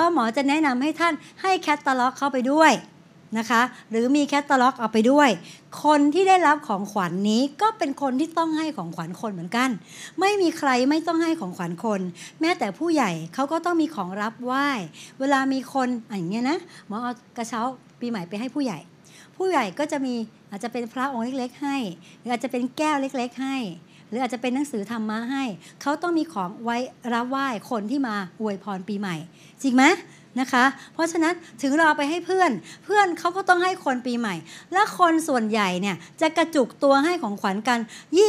ราะหมอจะแนะนำให้ท่านให้แคตตาล็อก เข้าไปด้วยนะคะ หรือมีแคตตาล็อกเอาไปด้วย คนที่ได้รับของขวัญนนี้ก็เป็นคนที่ต้องให้ของขวัญคนเหมือนกัน ไม่มีใครไม่ต้องให้ของขวัญคน แม้แต่ผู้ใหญ่เขาก็ต้องมีของรับไหว้ เวลามีคนอย่างเงี้ยนะหมอเอากระเช้าปีใหม่ไปให้ผู้ใหญ่ ผู้ใหญ่ก็จะมีอาจจะเป็นพระองค์เล็ก ๆ ให้หรืออาจจะเป็นแก้วเล็ก ๆ ให้หรืออาจจะเป็นหนังสือธรรมะให้ เขาต้องมีของไว้รับไหว้คนที่มาอวยพรปีใหม่ จริงไหมนะคะ เพราะฉะนั้นถึงเราไปให้เพื่อน เพื่อนเขาก็ต้องให้คนปีใหม่ และคนส่วนใหญ่เนี่ย จะกระจุกตัวให้ของขวัญกัน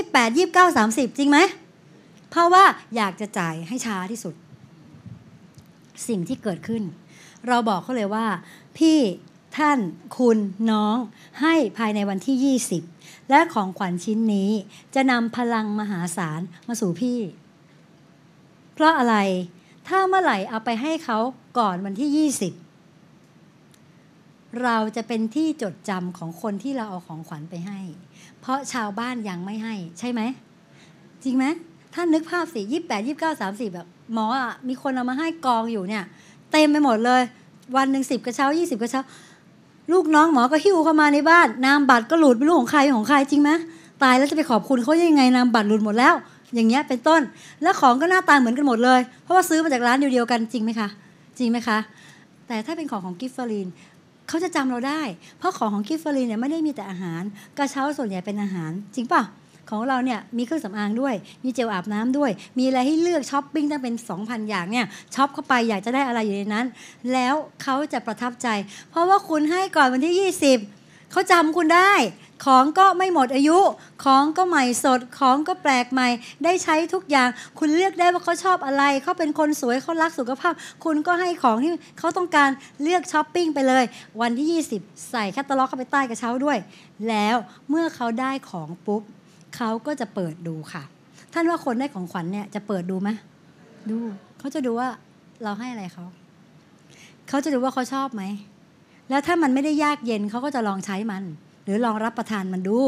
28 29 30จริงไหมเพราะว่าอยากจะจ่ายให้ช้าที่สุด สิ่งที่เกิดขึ้น เราบอกเขาเลยว่า พี่ท่าน คุณ น้อง ให้ภายในวันที่ 20 และของขวัญชิ้นนี้ จะนำพลังมหาศาลมาสู่พี่ เพราะอะไร ถ้าเมื่อไหร่เอาไปให้เขาก่อนวันที่ 20 เราจะเป็นที่จดจำของคนที่เราเอาของขวัญไปให้ เพราะชาวบ้านยังไม่ให้ใช่ไหม จริงไหมท่านนึกภาพสิยี่แปด ยี่เก้า สามสิบแบบหมออ่ะ มีคนเอามาให้กองอยู่เนี่ย เต็มไปหมดเลย วันหนึ่งสิบกระเช้ายี่สิบกระเช้าลูกน้องหมอก็หิ้วเข้ามาในบ้านนามบัตรก็หลุดไม่รู้ของใครของใครจริงไหมตายแล้วจะไปขอบคุณเขายังไงนามบัตรหลุดหมดแล้ว อย่างเงี้ยเป็นต้นแล้วของก็หน้าตาเหมือนกันหมดเลยเพราะว่าซื้อมาจากร้านเดียวกันจริงไหมคะจริงไหมคะแต่ถ้าเป็นของของกิฟเฟอรีนเขาจะจำเราได้ เพราะของของกิฟเฟอรีนเนี่ยไม่ได้มีแต่อาหารกระเช้าส่วนใหญ่เป็นอาหารจริงเปล่าของเราเนี่ยมีเครื่องสำอางด้วยมีเจลอาบน้ำด้วย มีอะไรให้เลือกช้อปปิ้งตั้งเป็น2,000 อย่างเนี่ยช็อปเข้าไป อยากจะได้อะไรอยู่ในนั้น แล้วเขาจะประทับใจ เพราะว่าคุณให้ก่อนวันที่ 20 เขาจำคุณได้ ของก็ไม่หมดอายุของก็ใหม่สดของก็แปลกใหม่ ได้ใช้ทุกอย่าง คุณเลือกได้ว่าเขาชอบอะไรเขาเป็นคนสวยเขารักสุขภาพคุณก็ให้ของที่เขาต้องการเลือกช้อปปิ้งไปเลย วันที่ 20 ใส่แคตตาล็อกเข้าไปใต้กระเช้าด้วย แล้วเมื่อเขาได้ของปุ๊บเขาก็จะเปิดดูค่ะท่านว่าคนได้ของขวัญเนี่ยจะเปิดดูไหมดู เขาจะดูว่าเราให้อะไรเขา เขาจะดูว่าเขาชอบไหมแล้วถ้ามันไม่ได้ยากเย็นเขาก็จะลองใช้มัน หรือลองรับประทานมันดู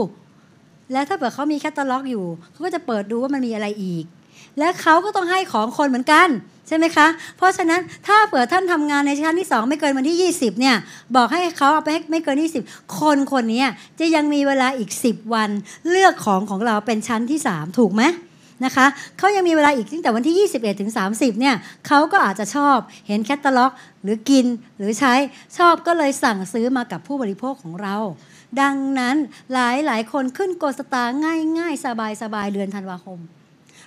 แล้วถ้าเผื่อเขามีแคตตาล็อกอยู่เขาก็จะเปิดดูว่ามันมีอะไรอีกและเขาก็ต้องให้ของคนเหมือนกัน ใช่ไหมคะ เพราะฉะนั้นถ้าเผื่อท่านทำงานในชั้นที่ 2 ไม่เกินวันที่ 20เนี่ยบอกให้เขาเอาไปให้ไม่เกิน20 คนคนนี้จะยังมีเวลาอีก 10 วันเลือกของของเราเป็นชั้นที่ 3 ถูกไหมนะคะเขายังมีเวลาอีกตั้งแต่วันที่ 21ถึง30เนี่ยเขาก็อาจจะชอบเห็นแคตตาล็อกหรือกินหรือใช้ชอบก็เลยสั่งซื้อมากับผู้บริโภคของเรา ดังนั้นหลายหลายคนขึ้นโกสตาง่ายง่ายสบายสบายเดือนธันวาคม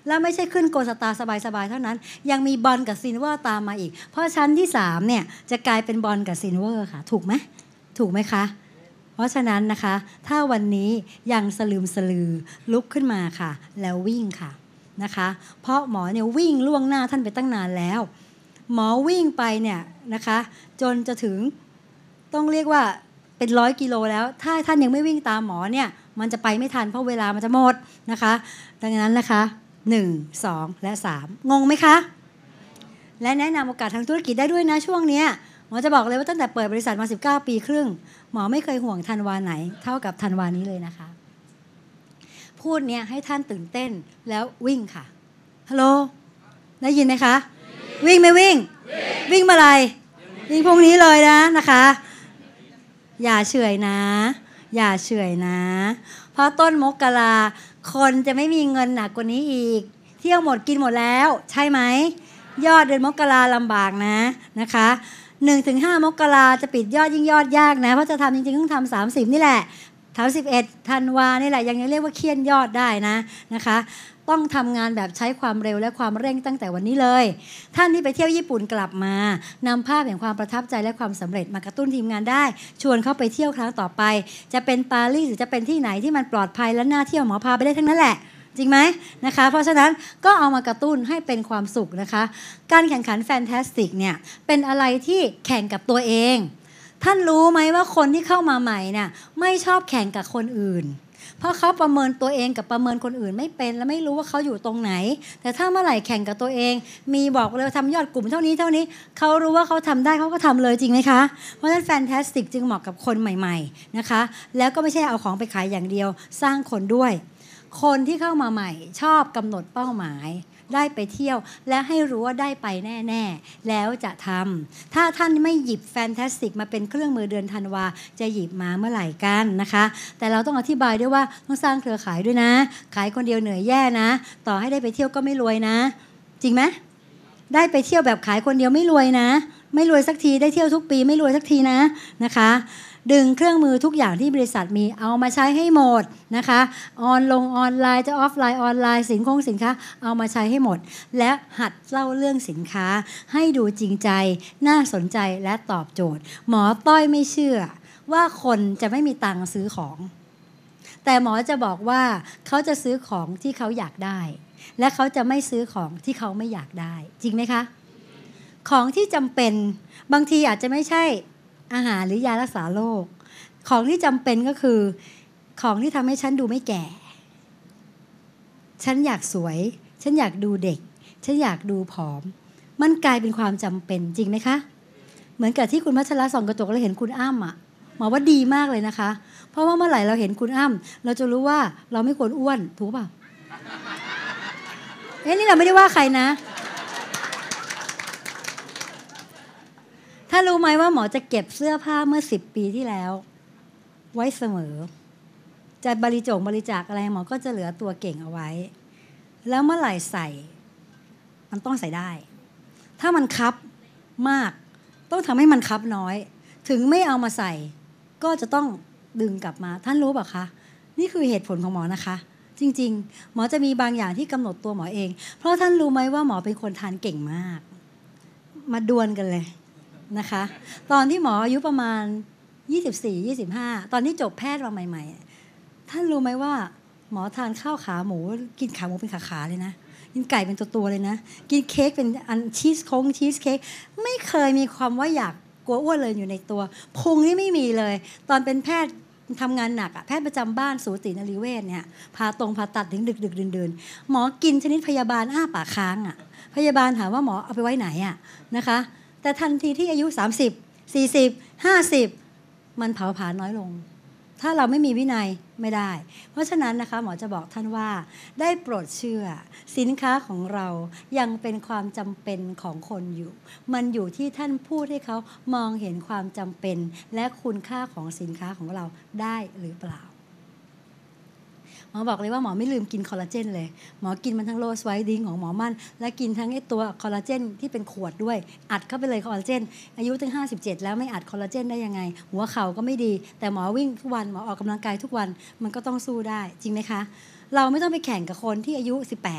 และไม่ใช่ขึ้นโกสตาสบายๆเท่านั้น ยังมีบอลกับซินเวอร์ตามมาอีก เพราะชั้นที่3เนี่ยจะกลายเป็นบอลกับซินเวอร์ค่ะ ถูกไหม ถูกไหมคะ เพราะฉะนั้นนะคะ ถ้าวันนี้ยังสลืมสลือลุกขึ้นมาค่ะ แล้ววิ่งค่ะนะคะ เพราะหมอเนี่ยวิ่งล่วงหน้าท่านไปตั้งนานแล้ว หมอวิ่งไปเนี่ยนะคะ จนจะถึงต้องเรียกว่าเป็นร้อยกิโลแล้ว ถ้าท่านยังไม่วิ่งตามหมอเนี่ย มันจะไปไม่ทันเพราะเวลามันจะหมดนะคะ ดังนั้นนะคะ1 2และ3งงไหมคะ และแนะนำโอกาสทางธุรกิจได้ด้วยนะ ช่วงนี้หมอจะบอกเลยว่าตั้งแต่เปิดบริษัทมา 19 ปีครึ่ง หมอไม่เคยห่วงธันวาไหน เท่ากับธันวานี้เลยนะคะ พูดเนี่ยให้ท่านตื่นเต้นแล้ววิ่งค่ะฮัลโหลได้ยินไหมคะวิ่งไม่วิ่ง วิ่งเมื่อไรวิ่งพรุ่งนี้เลยนะนะคะ อย่าเฉยนะ อย่าเฉยนะ เพราะต้นมกกลาคนจะไม่มีเงินหนักกว่านี้อีก เที่ยวหมดกินหมดแล้วใช่ไหม ยอดเดือนมกราลำบากนะนะคะหนึ่งถึงห้ามกราจะปิดยอดยิ่งยอดยากนะ เพราะจะทำจริงๆ ต้องทำสามสิบนี่แหละทำสิบเอ็ดธันวานี่แหละ ยังเรียกว่าเคียนยอดได้นะนะคะต้องทำงานแบบใช้ความเร็วและความเร่งตั้งแต่วันนี้เลย ท่านที่ไปเที่ยวญี่ปุ่นกลับมา นำภาพแห่งความประทับใจและความสำเร็จ มากระตุ้นทีมงานได้ ชวนเขาไปเที่ยวครั้งต่อไป จะเป็นปารีสหรือจะเป็นที่ไหนที่มันปลอดภัยและน่าเที่ยวหมอพาไปได้ทั้งนั้นแหละ จริงไหมนะคะเพราะฉะนั้นก็เอามากระตุ้นให้เป็นความสุขนะคะการแข่งขันแฟนตาสติกเนี่ยเป็นอะไรที่แข่งกับตัวเอง ท่านรู้ไหมว่าคนที่เข้ามาใหม่เนี่ยไม่ชอบแข่งกับคนอื่นเพราะเขาประเมินตัวเองกับประเมินคนอื่นไม่เป็น และไม่รู้ว่าเขาอยู่ตรงไหน แต่ถ้าเมื่อไหร่แข่งกับตัวเอง มีบอกเลยทำยอดกลุ่มเท่านี้เท่านี้เขารู้ว่าเขาทำได้เขาก็ทำเลยจริงไหมคะ เพราะฉะนั้นแฟนตาสติกจึง เหมาะกับคนใหม่ ๆนะคะ แล้วก็ไม่ใช่เอาของไปขายอย่างเดียวสร้างคนด้วย คนที่เข้ามาใหม่ชอบกำหนดเป้าหมายได้ไปเที่ยวและให้รู้ว่าได้ไปแน่ ๆ แล้วจะทำถ้าท่านไม่หยิบแฟนตาสติกมาเป็นเครื่องมือเดือนธันวา จะหยิบมาเมื่อไหร่กันนะคะ แต่เราต้องอธิบายด้วยว่าต้องสร้างเครือข่ายด้วยนะ ขายคนเดียวเหนื่อยแย่นะ ต่อให้ได้ไปเที่ยวก็ไม่รวยนะ จริงไหมได้ไปเที่ยวแบบขายคนเดียวไม่รวยนะ ไม่รวยสักทีได้เที่ยวทุกปีไม่รวยสักทีนะนะคะดึงเครื่องมือทุกอย่างที่บริษัทมีเอามาใช้ให้หมดนะคะ ออนลงออนไลน์จะออฟไลน์ออนไลน์ สินคงสินค้า เอามาใช้ให้หมด และหัดเล่าเรื่องสินค้าให้ดูจริงใจน่าสนใจและตอบโจทย์ หมอต้อยไม่เชื่อว่าคนจะไม่มีตังค์ซื้อของ แต่หมอจะบอกว่าเขาจะซื้อของที่เขาอยากได้ และเขาจะไม่ซื้อของที่เขาไม่อยากได้จริงไหมคะของที่จำเป็นบางทีอาจจะไม่ใช่อาหารหรือยารักษาโรคของที่จำเป็นก็คือ ของที่ทำให้ฉันดูไม่แก่ฉันอยากสวย ฉันอยากดูเด็ก ฉันอยากดูผอม มันกลายเป็นความจำเป็นจริงไหมคะ เหมือนกับที่คุณพัชระส่องกระจกแล้วเห็นคุณอ้ำอ่ะหมอว่าดีมากเลยนะคะ เพราะว่าเมื่อไหร่เราเห็นคุณอ้ำเราจะรู้ว่าเราไม่ควรอ้วนถูกป่ะเอ๊ะนี่เราไม่ได้ว่าใครนะถ้ารู้ไหมว่าหมอจะเก็บเสื้อผ้าเมื่อสิบปีที่แล้ว ไว้เสมอจะบริจงบริจาคอะไรหมอก็จะเหลือตัวเก่งเอาไว้ แล้วเมื่อไหร่ใส่ มันต้องใส่ได้ ถ้ามันคับมาก ต้องทำให้มันคับน้อย ถึงไม่เอามาใส่ ก็จะต้องดึงกลับมาท่านรู้ป่ะคะนี่คือเหตุผลของหมอนะคะ จริงๆหมอจะมีบางอย่างที่กำหนดตัวหมอเอง เพราะท่านรู้ไหมว่าหมอเป็นคนทานเก่งมาก มาดวลกันเลยนะคะตอนที่หมออายุประมาณ 24 25ตอนที่จบแพทย์มาใหม่ๆท่านรู้ไหมว่า หมอทานข้าวขาหมู กินขาหมูเป็นขาขาเลยนะกินไก่เป็นตัวตัวเลยนะกินเค้กเป็นอันชีสโค้งชีสเค้กไม่เคยมีความว่าอยากกลัวอ้วนเลยอยู่ในตัว พุงนี่ไม่มีเลย ตอนเป็นแพทย์ทำงานหนักอะแพทย์ประจำบ้านสูตินรีเวชเนี่ย พาตรงผ่าตัดถึงดึกดึกเดินๆ หมอกินชนิดพยาบาลอ้าปากค้างอะพยาบาลถามว่าหมอเอาไปไว้ไหนอะนะคะแต่ทันทีที่อายุ30 40 50 มันเผาผลาญน้อยลง ถ้าเราไม่มีวินัยไม่ได้ เพราะฉะนั้นนะคะหมอจะบอกท่านว่า ได้โปรดเชื่อสินค้าของเรายังเป็นความจำเป็นของคนอยู่ มันอยู่ที่ท่านพูดให้เขามองเห็นความจำเป็นและคุณค่าของสินค้าของเราได้หรือเปล่าหมอบอกเลยว่าหมอไม่ลืมกินคอลลาเจนเลยหมอกินมันทั้งโลสไวดิงของหมอมั่นและกินทั้งไอตัวคอลลาเจนที่เป็นขวดด้วยอัดเข้าไปเลยคอลลาเจนอายุตั้ง57แล้วไม่อัดคอลลาเจนได้ยังไงหัวเข่าก็ไม่ดี แต่หมอวิ่งทุกวันหมอออกกำลังกายทุกวันมันก็ต้องสู้ได้ จริงไหมคะ เราไม่ต้องไปแข่งกับคนที่อายุ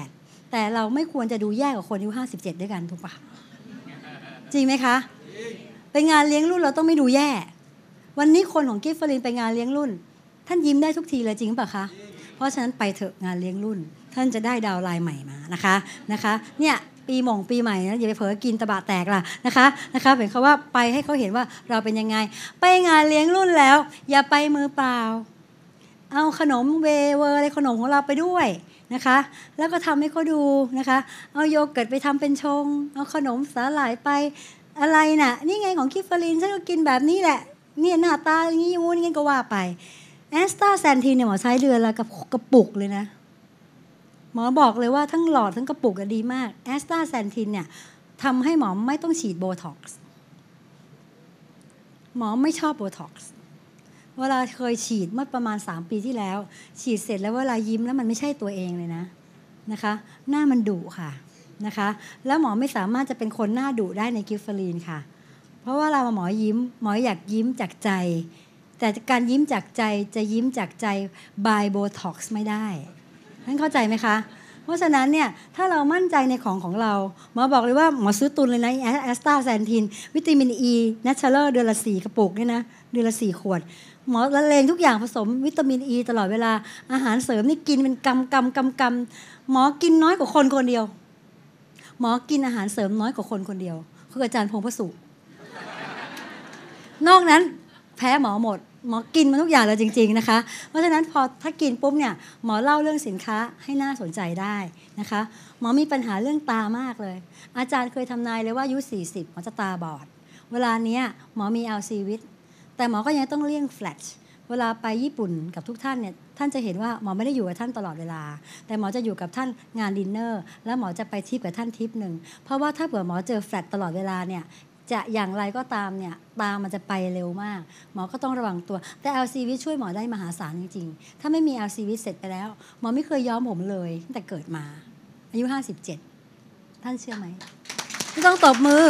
18 แต่เราไม่ควรจะดูแย่กับคนอายุ57 ด้วยกันถูกปะจริงไหมคะไปงานเลี้ยงรุ่นเราต้องไม่ดูแย่วันนี้คนของกิฟฟอรินไปงานเลี้ยงรุ่น ท่านยิ้มได้ทุกทีเลยจริงปะคะเพราะฉะนั้นไปเถอะงานเลี้ยงรุ่นท่านจะได้ดาวไลน์ใหม่มานะคะนะคะเนี่ยปีหม่องปีใหม่นะอย่าไปเผลอกินตะบะแตกล่ะนะคะนะคะเป็นเขาว่าไปให้เขาเห็นว่าเราเป็นยังไงไปงานเลี้ยงรุ่นแล้ว อย่าไปมือเปล่า เอาขนมเวเวอร์อะไรขนมของเราไปด้วยนะคะ แล้วก็ทำให้เขาดูนะคะ เอาโยเกิร์ตไปทำเป็นชง เอาขนมสาหร่ายไปอะไรนะ่ะนี่ไงของคิฟฟลินฉันก็กินแบบนี้แหละเนี่ยหน้าตาอย่างนี้งูนงี้ก็ว่าไปแอสตาแซนทีนเนี่ยหมอใช้เดือนละกับกระปุกเลยนะ หมอบอกเลยว่าทั้งหลอดทั้งกระปุกก็ดีมากแอสตาแซนทีนเนี่ยทำให้หมอไม่ต้องฉีดโบท็อกซ์หมอไม่ชอบโบท็อกซ์เวลาเคยฉีดเมื่อประมาณ 3 ปีที่แล้ว ฉีดเสร็จแล้วเวลายิ้มแล้วมันไม่ใช่ตัวเองเลยนะนะคะ หน้ามันดุค่ะนะคะ แล้วหมอไม่สามารถจะเป็นคนหน้าดุได้ในกิฟฟลีนค่ะ เพราะว่าเราหมอยิ้ม หมออยากยิ้มจากใจแต่การยิ้มจากใจจะยิ้มจากใจบายโบท็อกซ์ไม่ได้นัานเข้าใจไหมคะ เพราะฉะนั้นเนี่ย ถ้าเรามั่นใจในของของเรา หมอบอกเลยว่า หมอซื้อตุนเลยนะแอสตาแซนทินวิตามินอีเนเชอร์เดือนละสี่กระปุกเนี่ยนะเดือนละสี่ขวด หมอละเลงทุกอย่างผสมวิตามินอีตลอดเวลาอาหารเสริมนี่กินเป็นกำกำกำกำหมอกินน้อยกว่าคนคนเดียว หมอกินอาหารเสริมน้อยกว่าคนคนเดียว คืออาจารย์พงพสุนอกนั้นแพ้หมอหมดหมอกินมันทุกอย่างเลยจริงๆนะคะเพราะฉะนั้นพอถ้ากินปุ๊บเนี่ยหมอเล่าเรื่องสินค้าให้น่าสนใจได้นะคะหมอมีปัญหาเรื่องตามากเลย อาจารย์เคยทำนายเลยว่าอายุ40หมอจะตาบอด เวลาเนี้ยหมอมีเอลซีวิต แต่หมอก็ยังต้องเลี่ยงแฟลชเวลาไปญี่ปุ่นกับทุกท่านเนี่ยท่านจะเห็นว่าหมอไม่ได้อยู่กับท่านตลอดเวลาแต่หมอจะอยู่กับท่านงานดินเนอร์แล้วหมอจะไปทิปกับท่านทิปหนึ่งเพราะว่าถ้าเผื่อหมอเจอแฟลตตลอดเวลาเนี่ยจะอย่างไรก็ตามเนี่ย ตามันจะไปเร็วมาก หมอก็ต้องระวังตัว แต่ LCV ช่วยหมอได้มหาศาลจริง ๆ ถ้าไม่มี LCV เสร็จไปแล้วหมอไม่เคยย้อมผมเลยตั้งแต่เกิดมา อายุ 57 ท่านเชื่อไหมไม่ต้องตบมือ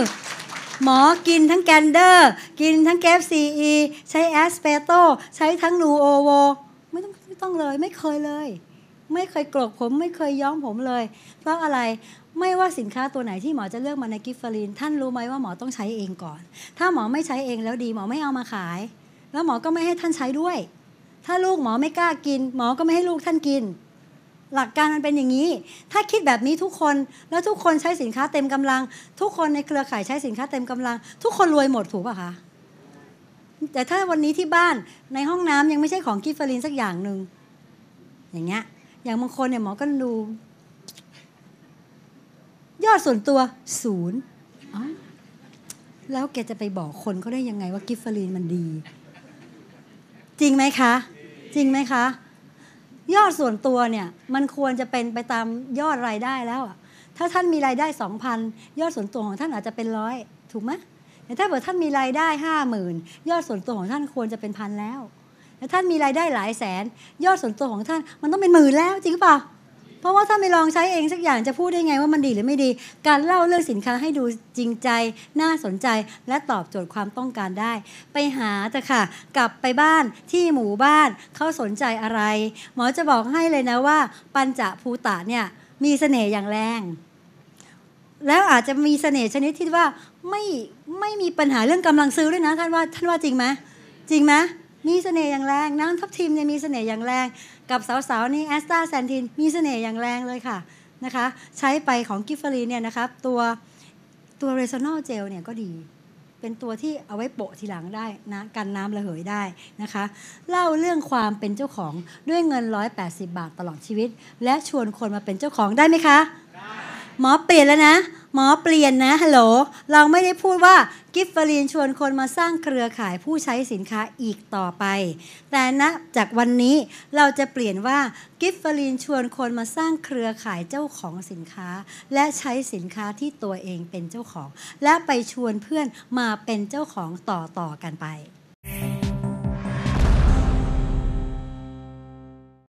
หมอกินทั้งแกนเดอร์กินทั้งแกฟซีอีใช้แอสเปโตใช้ทั้งนูโอโวไม่ต้องไม่ต้องเลยไม่เคยเลย ไม่เคยกรกผมไม่เคยย้อมผมเลย เพราะอะไรไม่ว่าสินค้าตัวไหนที่หมอจะเลือกมาในกิฟฟารีน ท่านรู้ไหมว่าหมอต้องใช้เองก่อน ถ้าหมอไม่ใช้เองแล้วดีหมอไม่เอามาขาย แล้วหมอก็ไม่ให้ท่านใช้ด้วย ถ้าลูกหมอไม่กล้ากิน หมอก็ไม่ให้ลูกท่านกิน หลักการมันเป็นอย่างนี้ ถ้าคิดแบบนี้ทุกคนแล้วทุกคนใช้สินค้าเต็มกำลัง ทุกคนในเครือข่ายใช้สินค้าเต็มกำลัง ทุกคนรวยหมดถูกป่ะคะแต่ถ้าวันนี้ที่บ้านในห้องน้ำยังไม่ใช่ของกิฟฟารินสักอย่างหนึ่งอย่างเงี้ยอย่างบางคนเนี่ยหมอก็ดูยอดส่วนตัวศูนย์ แล้วแกจะไปบอกคนเขาได้ยังไงว่ากิฟเฟอรีนมันดี จริงไหมคะ จริงไหมคะ ยอดส่วนตัวเนี่ยมันควรจะเป็นไปตามยอดรายได้แล้วอะถ้าท่านมีรายได้สองพันยอดส่วนตัวของท่านอาจจะเป็นร้อยถูกไหมแต่ถ้าเกิดท่านมีรายได้ห้าหมื่นยอดส่วนตัวของท่านควรจะเป็นพันแล้วแต่ท่านมีรายได้หลายแสน ยอดส่วนตัวของท่านมันต้องเป็นหมื่นแล้ว จริงหรือเปล่าเพราะว่าถ้าไม่ลองใช้เองสักอย่างจะพูดได้ไงว่ามันดีหรือไม่ดี การเล่าเรื่องสินค้าให้ดูจริงใจน่าสนใจและตอบโจทย์ความต้องการได้ ไปหาจะค่ะ กลับไปบ้านที่หมู่บ้านเขาสนใจอะไร หมอจะบอกให้เลยนะว่า ปัญจภูตาเนี่ย มีเสน่ห์อย่างแรง แล้วอาจจะมีเสน่ห์ชนิดที่ว่าไม่ไม่มีปัญหาเรื่องกำลังซื้อด้วยนะท่านว่าท่านว่าจริงไหมจริงไหมมีเสน่ห์อย่างแรง น้ำทับทิมเนี่ยมีเสน่ห์อย่างแรง กับสาวๆนี่แอสตาแซนทิน มีเสน่ห์อย่างแรงเลยค่ะนะคะ ใช้ไปของกิฟฟารีเนี่ยนะครับ ตัว ตัวเรซอนอลเจลเนี่ยก็ดี เป็นตัวที่เอาไว้โปะทีหลังได้นะ กันน้ำระเหยได้นะคะเล่าเรื่องความเป็นเจ้าของด้วยเงิน 180 บาทตลอดชีวิต และชวนคนมาเป็นเจ้าของได้ไหมคะหมอเปลี่ยนแล้วนะ หมอเปลี่ยนนะฮัลโหลเราไม่ได้พูดว่ากิฟฟารีนชวนคนมาสร้างเครือข่ายผู้ใช้สินค้าอีกต่อไป แต่นะจากวันนี้เราจะเปลี่ยนว่ากิฟฟารีนชวนคนมาสร้างเครือข่ายเจ้าของสินค้า และใช้สินค้าที่ตัวเองเป็นเจ้าของ และไปชวนเพื่อนมาเป็นเจ้าของต่อๆกันไป